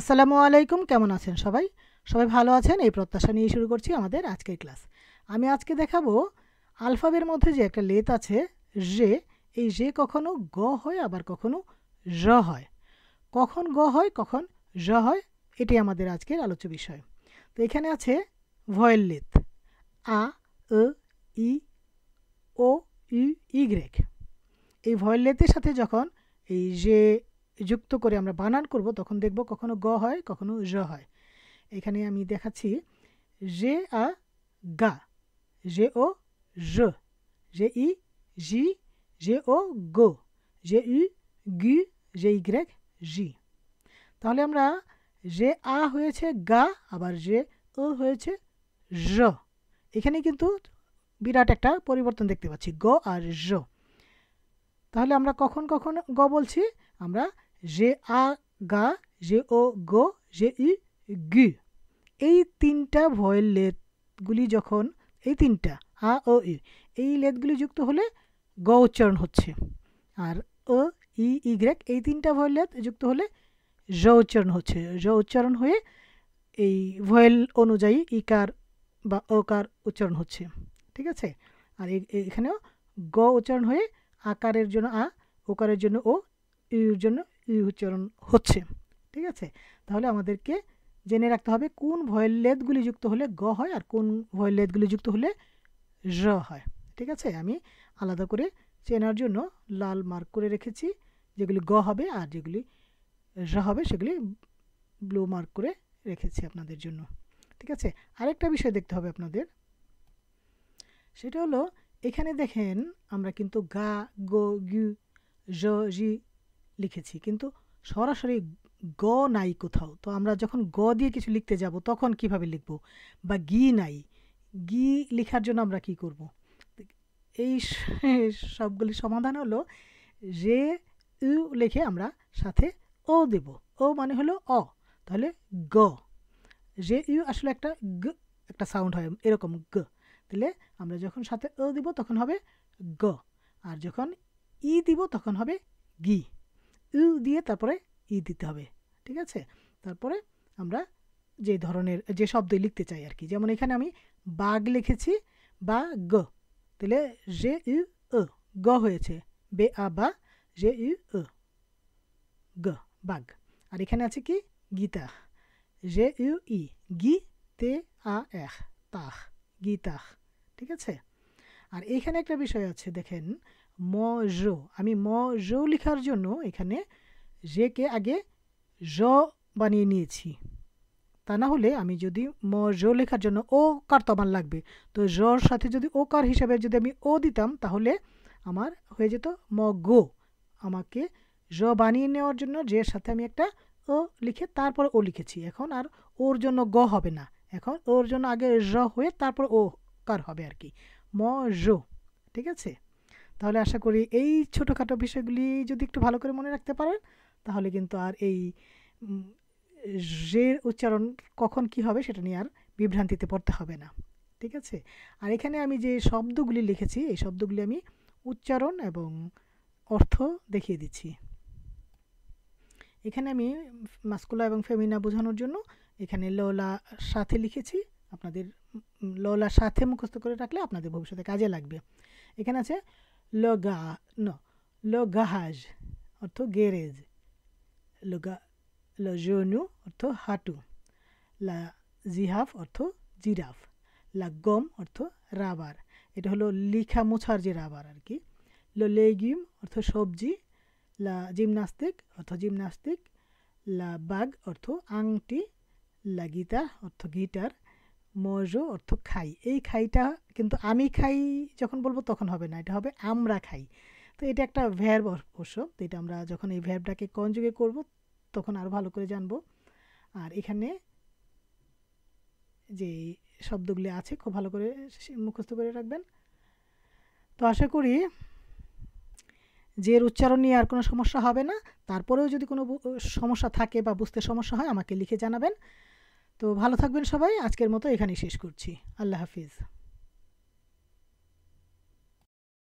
আসসালামু আলাইকুম কেমন আছেন সবাই সবাই ভালো আছেন এই প্রত্যাশা নিয়ে শুরু করছি আমাদের আজকের ক্লাস আমি আজকে দেখাবো আলফাবের মধ্যে যে একটা লেত আছে রে এই রে কখনো গ হয় আবার কখনো র হয় কখন গ হয় কখন র হয় এটি আমাদের আজকের আলোচ্য বিষয় তো এখানে আছে ভয়েল লেত আ ই ও ইউ ইগ্রেক এই ভয়েল লেতের সাথে যখন এই রে যুক্ত করে আমরা বানান করব তখন দেখব কখনো গ হয় কখনো জ হয় এখানে আমি দেখাচ্ছি জে আ গা জে ও জ জে ই জি জে ও গো জে ই গি জে গ্রেক জি তাহলে আমরা জে আ হয়েছে গা আবার জে ও হয়েছে জ এখানে কিন্তু বিরাট একটা পরিবর্তন দেখতে পাচ্ছি গ আর জ তাহলে আমরা কখন কখন গ বলছি আমরা গা g ও g u ই u এই তিনটা ভয়েল লেদগুলি যখন এই তিনটা আ ও ই এই লেদগুলি যুক্ত হলে গ উচ্চারণ হচ্ছে আর ও ই ইগ্রেক এই তিনটা ভয়েল লেট যুক্ত হলে জ উচ্চারণ হচ্ছে জ উচ্চারণ হয়ে এই ভয়েল অনুযায়ী ইকার বা অকার উচ্চারণ হচ্ছে ঠিক আছে আর এখানেও গ উচ্চারণ হয়ে আকারের জন্য আ ওকারের জন্য ও ইউর জন্য উচ্চারণ হচ্ছে ঠিক আছে তাহলে আমাদেরকে জেনে রাখতে হবে কোন লেদগুলি যুক্ত হলে গ হয় আর কোন লেদগুলি যুক্ত হলে র হয় ঠিক আছে আমি আলাদা করে চেনার জন্য লাল মার্ক করে রেখেছি যেগুলি গ হবে আর যেগুলি র হবে সেগুলি ব্লু মার্ক করে রেখেছি আপনাদের জন্য ঠিক আছে আরেকটা বিষয় দেখতে হবে আপনাদের সেটা হলো এখানে দেখেন আমরা কিন্তু গা গো গি জি লিখেছি কিন্তু সরাসরি গ নাই কোথাও তো আমরা যখন গ দিয়ে কিছু লিখতে যাব তখন কিভাবে লিখব বা গি নাই গি লেখার জন্য আমরা কি করব এই সবগুলি সমাধান হলো রে ইউ লিখে আমরা সাথে ও দেব ও মানে হলো অ তাহলে গ রে ইউ আসলে একটা গ একটা সাউন্ড হয় এরকম গ তাহলে আমরা যখন সাথে ও দিব তখন হবে গ আর যখন ই দিব তখন হবে গি ই দিয়ে তারপরে ই দিতে হবে ঠিক আছে তারপরে আমরা যে ধরনের যে শব্দ লিখতে চাই আর কি যেমন এখানে আমি বাঘ লিখেছি বা গ তাহলে রে ই অ গ হয়েছে বে আ বা রে ই অ গ বাঘ আর এখানে আছে কি গীতা রে ইউ ই গি তে আ এহ তাহ গীতাহ ঠিক আছে আর এখানে একটা বিষয় আছে দেখেন ম জ আমি ম জ লেখার জন্য এখানে রেকে আগে জ বানিয়ে নিয়েছি তা না হলে আমি যদি ম জ লেখার জন্য ও কার তো লাগবে তো জর সাথে যদি ও কার হিসাবে যদি আমি ও দিতাম তাহলে আমার হয়ে যেত ম গ আমাকে জ বানিয়ে নেওয়ার জন্য এর সাথে আমি একটা ও লিখে তারপর ও লিখেছি এখন আর ওর জন্য গ হবে না এখন ওর জন্য আগে জ হয়ে তারপর ও কার হবে আর কি ম জ ঠিক আছে তাহলে আশা করি এই ছোটোখাটো বিষয়গুলি যদি একটু ভালো করে মনে রাখতে পারেন তাহলে কিন্তু আর এই রের উচ্চারণ কখন কি হবে সেটা নিয়ে আর বিভ্রান্তিতে পড়তে হবে না ঠিক আছে আর এখানে আমি যে শব্দগুলি লিখেছি এই শব্দগুলি আমি উচ্চারণ এবং অর্থ দেখিয়ে দিচ্ছি এখানে আমি মাস্কুলা এবং ফেমিনা বোঝানোর জন্য এখানে লোলা সাথে লিখেছি আপনাদের লোলা সাথে মুখস্থ করে রাখলে আপনাদের ভবিষ্যতে কাজে লাগবে এখানে আছে লগা no লগাহাজ অর্থ গ্যারেজ লগা লজনু অর্থ হাঁটু লা জিহাফ অর্থ জিরাফ লা গম অর্থ রাবার এটা হলো লিখা মোছার যে রাবার আর কি ল লেগিউম অর্থ সবজি লা জিমনাস্টিক অর্থ জিমনাস্টিক লা বাগ অর্থ আংটি লা গিতা অর্থ গিটার মজো অর্থ খাই এই খাইটা কিন্তু আমি খাই যখন বলবো তখন হবে না এটা হবে আমরা খাই তো এটা একটা ভ্যাব অবশ্য তো এটা আমরা যখন এই ভ্যাবটাকে কনযুগে করব তখন আরও ভালো করে জানবো আর এখানে যে শব্দগুলি আছে খুব ভালো করে মুখস্থ করে রাখবেন তো আশা করি এর উচ্চারণ নিয়ে আর কোনো সমস্যা হবে না তারপরেও যদি কোনো সমস্যা থাকে বা বুঝতে সমস্যা হয় আমাকে লিখে জানাবেন তো ভালো থাকবেন সবাই আজকের মতো এখানেই শেষ করছি আল্লাহ হাফিজ